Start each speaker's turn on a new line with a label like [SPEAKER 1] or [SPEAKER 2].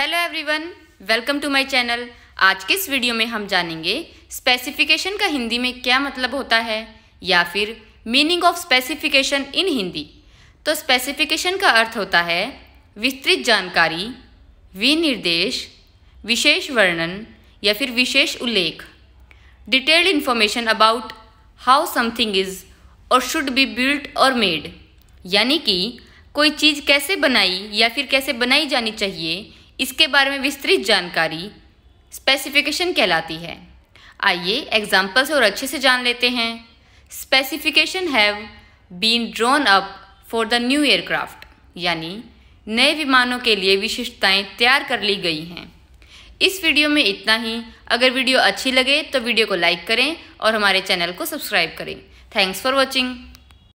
[SPEAKER 1] hello everyone welcome to my channel आज के इस वीडियो में हम जानेंगे स्पेसिफिकेशन का हिंदी में क्या मतलब होता है या फिर meaning of specification in Hindi तो स्पेसिफिकेशन का अर्थ होता है विस्तृत जानकारी विनिर्देश विशेष वर्णन या फिर विशेष उल्लेख detailed information about how something is और शुड बी बिल्ट और मेड यानी कि कोई चीज़ कैसे बनाई या फिर कैसे बनाई जानी चाहिए इसके बारे में विस्तृत जानकारी स्पेसिफिकेशन कहलाती है आइए एग्जाम्पल से और अच्छे से जान लेते हैं specification have been drawn up for the new aircraft यानी नए विमानों के लिए विशिष्टताएं तैयार कर ली गई हैं इस वीडियो में इतना ही अगर वीडियो अच्छी लगे तो वीडियो को लाइक करें और हमारे चैनल को सब्सक्राइब करें थैंक्स फॉर वॉचिंग